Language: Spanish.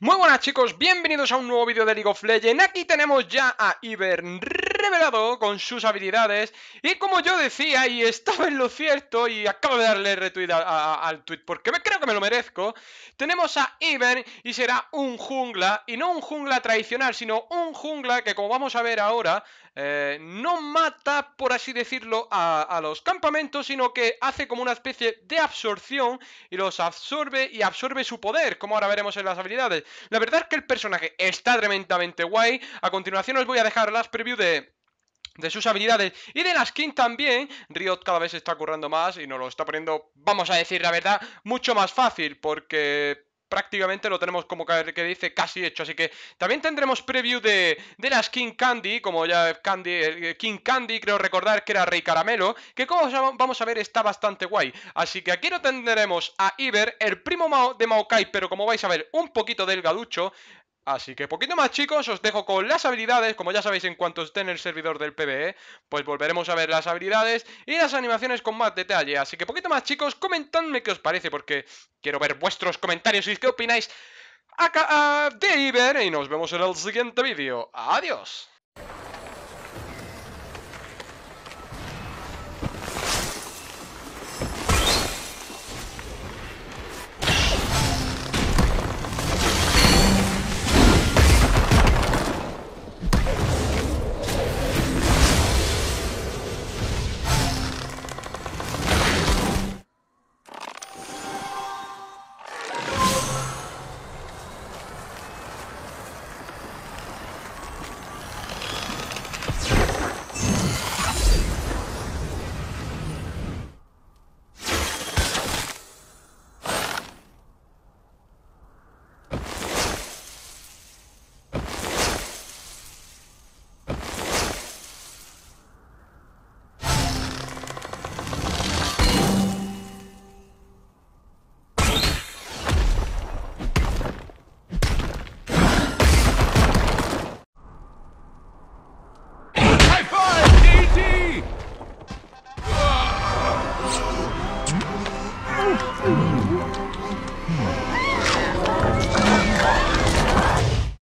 Muy buenas chicos, bienvenidos a un nuevo vídeo de League of Legends Aquí tenemos ya a Ivern revelado con sus habilidades Y como yo decía, y estaba en lo cierto Y acabo de darle retweet al tweet porque me, creo que me lo merezco Tenemos a Ivern y será un jungla Y no un jungla tradicional, sino un jungla que como vamos a ver ahora eh, no mata, por así decirlo, a, los campamentos, sino que hace como una especie de absorción y los absorbe y absorbe su poder, como ahora veremos en las habilidades. La verdad es que el personaje está tremendamente guay. A continuación os voy a dejar las previews de, sus habilidades y de la skin también, Riot cada vez está currando más y nos lo está poniendo, vamos a decir la verdad, mucho más fácil porque prácticamente lo tenemos como que dice casi hecho. Así que también tendremos preview de, de las King Candy, como ya Candy, King Candy, creo recordar que era Rey Caramelo, que como vamos a ver está bastante guay. Así que aquí lo tendremos a Iber, el primo de Maokai, pero como vais a ver, un poquito delgaducho. Así que poquito más chicos, os dejo con las habilidades, como ya sabéis en cuanto esté en el servidor del PBE, pues volveremos a ver las habilidades y las animaciones con más detalle. Así que poquito más chicos, comentadme qué os parece, porque quiero ver vuestros comentarios y qué opináis acá ah, de Iber y nos vemos en el siguiente vídeo. Adiós.